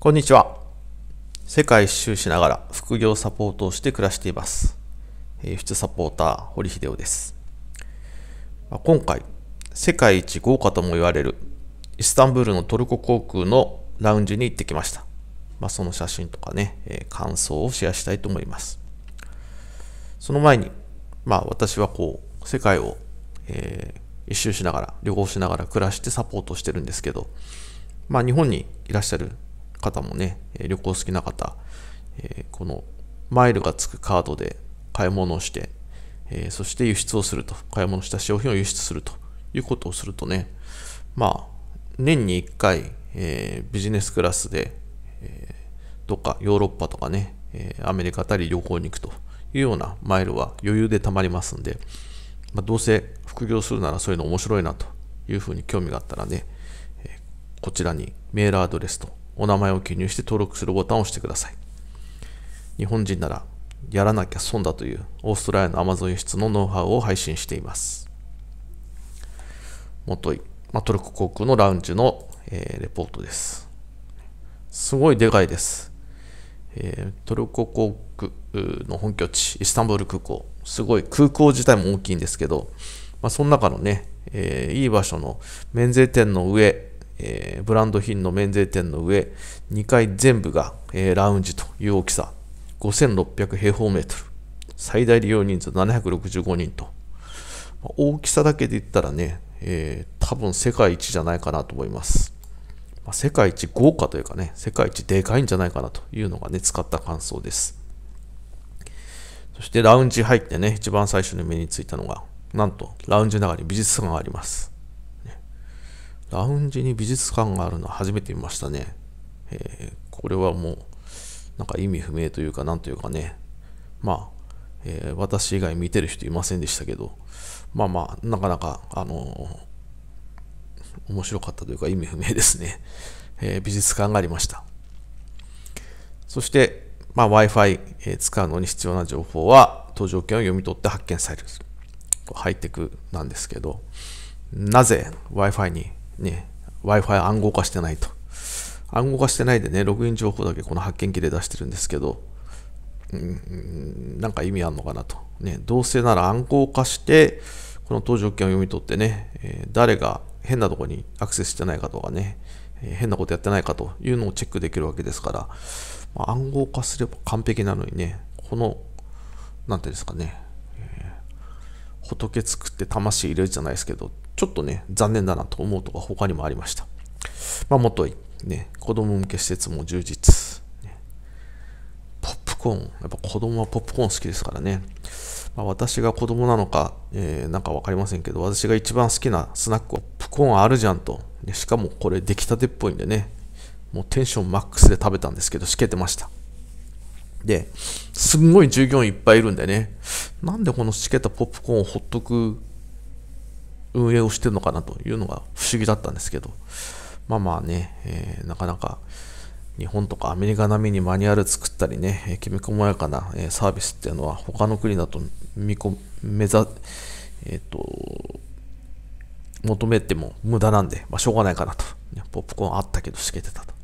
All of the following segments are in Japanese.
こんにちは。世界一周しながら副業サポートをして暮らしています。輸出サポーター、堀秀夫です。今回、世界一豪華とも言われるイスタンブールのトルコ航空のラウンジに行ってきました。まあ、その写真とかね、え感想をシェアしたいと思います。その前に、まあ、私はこう、世界を、えー、一周しながら、旅行しながら暮らしてサポートしてるんですけど、まあ、日本にいらっしゃる方もね、旅行好きな方、えこのマイルがつくカードで買い物をして、えそして輸出をすると、買い物した商品を輸出するということをするとね、まあ、年に1回、えビジネスクラスで、えどっかヨーロッパとかね、えアメリカあたり旅行に行くというようなマイルは余裕で貯まりますんで、まあ、どうせ副業するならそういうの面白いなというふうに興味があったらね、こちらにメールアドレスとお名前を記入して登録するボタンを押してください。日本人ならやらなきゃ損だというオーストラリアのアマゾン輸出のノウハウを配信しています。もとい、まあ、トルコ航空のラウンジの、えー、レポートです。すごいでかいです。えー、トルコ航空の本拠地、イスタンブール空港。すごい空港自体も大きいんですけど、まあ、その中のね、えー、いい場所の免税店の上、えー、ブランド品の免税店の上、2階全部が、えー、ラウンジという大きさ、5600平方メートル、最大利用人数765人と、まあ、大きさだけで言ったらね、えー、多分世界一じゃないかなと思います。まあ、世界一豪華というかね、世界一でかいんじゃないかなというのがね、使った感想です。そしてラウンジ入ってね、一番最初に目についたのが、なんとラウンジの中に美術館があります。ラウンジに美術館があるの初めて見ましたね。えー、これはもう、なんか意味不明というか、なんというかね、まあ、えー、私以外見てる人いませんでしたけど、まあまあ、なかなか、あのー、面白かったというか意味不明ですね。え ー、美術館がありました。そして、まあ、Wi-Fi、え使うのに必要な情報は、搭乗券を読み取って発見される。ハイテクなんですけど、なぜ Wi-Fi にね、Wi-Fi 暗号化してないと。暗号化してないでね、ログイン情報だけこの発見機で出してるんですけど、うん、なんか意味あんのかなと。ね、どうせなら暗号化して、この搭乗券を読み取ってね、えー、誰が変なとこにアクセスしてないかとかね、えー、変なことやってないかというのをチェックできるわけですから、まあ、暗号化すれば完璧なのにね、この、なんていうんですかね、えー、仏作って魂入れるじゃないですけど、ちょっとね、残念だなと思うとか他にもありました。まあ、もとい、ね、子供向け施設も充実、ポップコーン、やっぱ子供はポップコーン好きですからね。まあ、私が子供なのか、えー、なんか分かりませんけど、私が一番好きなスナックは、ポップコーンあるじゃんと。しかもこれ出来たてっぽいんでね、もうテンションマックスで食べたんですけど、しけてました。で、すんごい従業員いっぱいいるんでね、なんでこのしけたポップコーンをほっとく運営をしてるのかなというのが不思議だったんですけど、まあまあね、えー、なかなか日本とかアメリカ並みにマニュアル作ったりね、えー、きめ細やかな、えー、サービスっていうのは他の国だと見込めざ、えっ、ー、と、求めても無駄なんで、まあ、しょうがないかなと。ポップコーンあったけどしけてたと。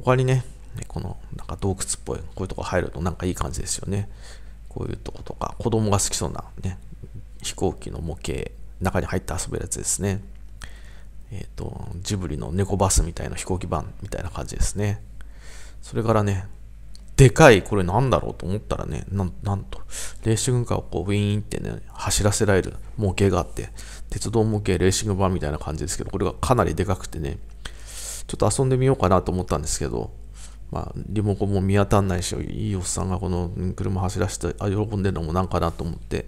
他にね、このなんか洞窟っぽい、こういうとこ入るとなんかいい感じですよね。こういうとことか、子供が好きそうなね、飛行機の模型中に入って遊べるやつですね。えっ、ー、と、ジブリの猫バスみたいな飛行機版みたいな感じですね。それからね、でかい、これなんだろうと思ったらね、なんなんと、レーシングカーをこう、ウィーンってね、走らせられる模型があって、鉄道模型レーシング版みたいな感じですけど、これがかなりでかくてね、ちょっと遊んでみようかなと思ったんですけど、まあ、リモコンも見当たんないし、いいおっさんがこの車走らせて、あ、喜んでるのもなんかなと思って、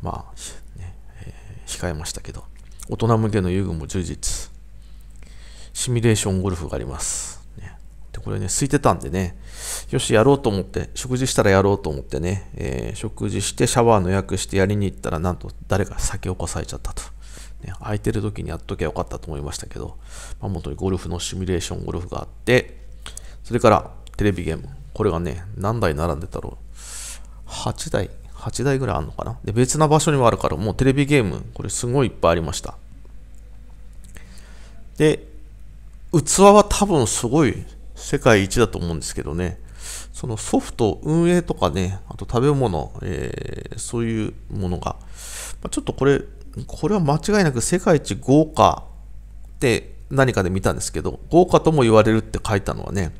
まあ、控えましたけど、大人向けの遊具も充実。シミュレーションゴルフがあります。ね、でこれね、空いてたんでね、よし、やろうと思って、食事したらやろうと思ってね、えー、食事してシャワーの予約してやりに行ったら、なんと誰か先を越されちゃったと。ね、空いてる時にやっときゃよかったと思いましたけど、まあ、本当にゴルフのシミュレーションゴルフがあって、それからテレビゲーム。これがね、何台並んでたろう。8台8台ぐらいあるのかな。で、別な場所にもあるから、もうテレビゲーム、これすごいいっぱいありました。で、器は多分すごい世界一だと思うんですけどね、そのソフト、運営とかね、あと食べ物、えー、そういうものが、まあ、ちょっとこれ、これは間違いなく世界一豪華って何かで見たんですけど、豪華とも言われるって書いたのはね、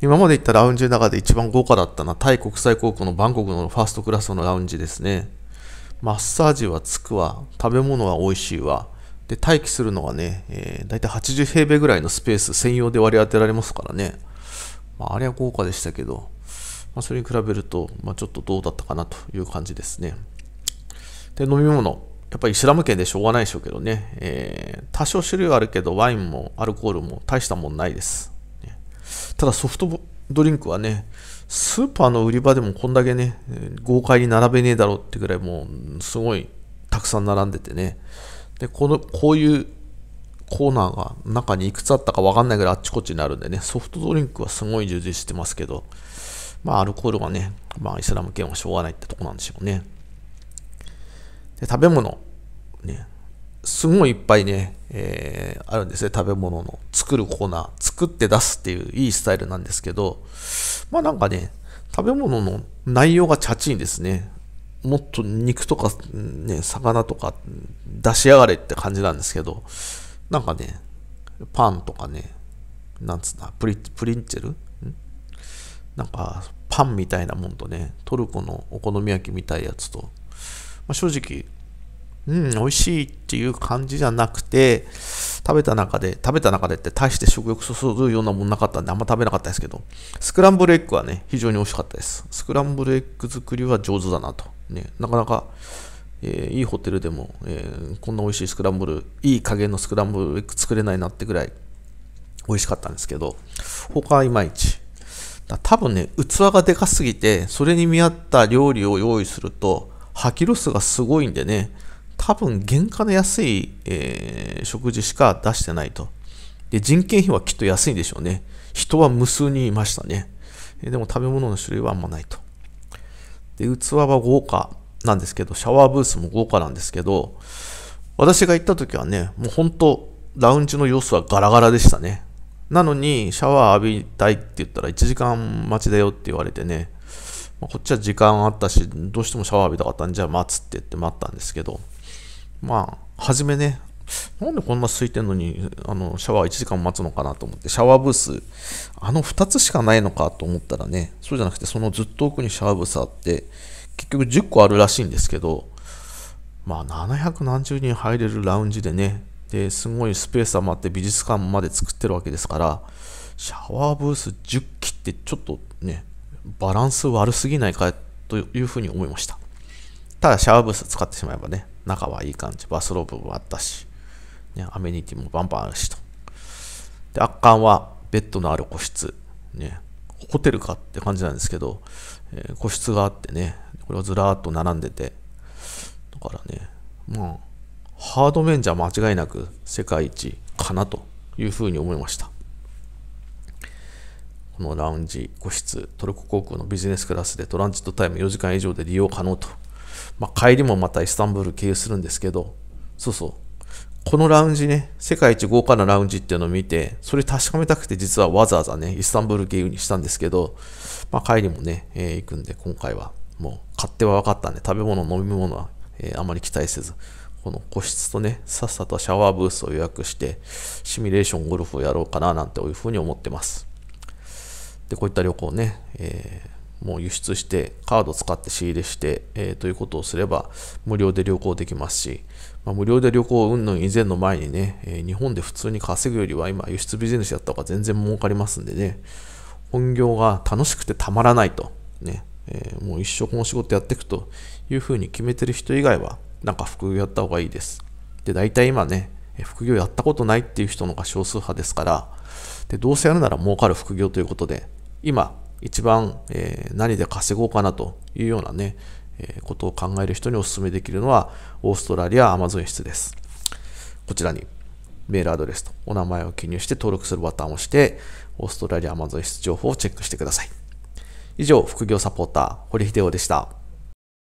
今まで行ったラウンジの中で一番豪華だったのはタイ国際航空のバンコクのファーストクラスのラウンジですね。マッサージはつくわ、食べ物は美味しいわ。で、待機するのはね、えー、大体80平米ぐらいのスペース専用で割り当てられますからね。まあ、あれは豪華でしたけど、まあ、それに比べると、まあ、ちょっとどうだったかなという感じですね。で、飲み物。やっぱりイスラム圏でしょうがないでしょうけどね、えー、多少種類はあるけど、ワインもアルコールも大したもんないです。ただソフトドリンクはね、スーパーの売り場でもこんだけね、豪快に並べねえだろうってぐらいもうすごいたくさん並んでてね。で、この、こういうコーナーが中にいくつあったかわかんないぐらいあっちこっちにあるんでね、ソフトドリンクはすごい充実してますけど、まあアルコールはね、まあイスラム圏はしょうがないってとこなんでしょうね。で、食べ物、ね、すごいいっぱいね、えー、あるんですね、食べ物の。作るコーナー、作って出すっていういいスタイルなんですけど、まあなんかね、食べ物の内容がチャチいんですね。もっと肉とか、ね、魚とか出しやがれって感じなんですけど、なんかね、パンとかね、なんつうんプリプリンチェルなんか、パンみたいなもんとね、トルコのお好み焼きみたいやつと、まあ、正直、うん、美味しいっていう感じじゃなくて、食べた中で、食べた中でって大して食欲そそるようなもんなかったんで、あんま食べなかったですけど、スクランブルエッグはね、非常に美味しかったです。スクランブルエッグ作りは上手だなと。ね、なかなか、えー、いいホテルでも、えー、こんな美味しいスクランブル、いい加減のスクランブルエッグ作れないなってぐらい美味しかったんですけど、他はいまいち。多分ね、器がでかすぎて、それに見合った料理を用意すると、吐きロスがすごいんでね、多分原価の安い、えー、食事しか出してないと。で、人件費はきっと安いんでしょうね。人は無数にいましたね。えでも食べ物の種類はあんまないと。で、器は豪華なんですけど、シャワーブースも豪華なんですけど、私が行った時はね、もう本当ラウンジの様子はガラガラでしたね。なのに、シャワー浴びたいって言ったら1時間待ちだよって言われてね、まこっちは時間あったし、どうしてもシャワー浴びたかったんじゃあ待つって言って待ったんですけど、まあ、初めね、なんでこんな空いてんのにあのシャワー1時間待つのかなと思ってシャワーブースあの2つしかないのかと思ったらねそうじゃなくてそのずっと奥にシャワーブースあって結局10個あるらしいんですけどまあ700何十人入れるラウンジでねですごいスペース余って美術館まで作ってるわけですからシャワーブース10機ってちょっとねバランス悪すぎないかというふうに思いましたただシャワーブース使ってしまえばね仲はいい感じ。バスローブもあったし、ね、アメニティもバンバンあるしと。で、圧巻はベッドのある個室。ね、ホテルかって感じなんですけど、えー、個室があってね、これをずらーっと並んでて、だからね、まあ、ハード面じゃ間違いなく世界一かなというふうに思いました。このラウンジ、個室、トルコ航空のビジネスクラスでトランジットタイム4時間以上で利用可能とまあ、帰りもまたイスタンブール経由するんですけど、そうそう。このラウンジね、世界一豪華なラウンジっていうのを見て、それ確かめたくて実はわざわざね、イスタンブール経由にしたんですけど、まあ、帰りもね、えー、行くんで、今回はもう買っては分かったんで、食べ物、飲み物は、えー、あまり期待せず、この個室とね、さっさとシャワーブースを予約して、シミュレーションゴルフをやろうかななんていうふうに思ってます。で、こういった旅行ね、えーもう輸出して、カード使って仕入れして、えー、ということをすれば、無料で旅行できますし、まあ、無料で旅行云々以前の前にね、えー、日本で普通に稼ぐよりは今、輸出ビジネスやった方が全然儲かりますんでね、本業が楽しくてたまらないと、ね、えー、もう一生この仕事やっていくというふうに決めてる人以外は、なんか副業やった方がいいです。で、大体今ね、副業やったことないっていう人のが少数派ですから、で、どうせやるなら儲かる副業ということで、今、一番、えー、何で稼ごうかなというようなね、えー、ことを考える人にお勧めできるのは、オーストラリアアマゾン室です。こちらにメールアドレスとお名前を記入して登録するボタンを押して、オーストラリアアマゾン室情報をチェックしてください。以上、副業サポーター、堀秀夫でした。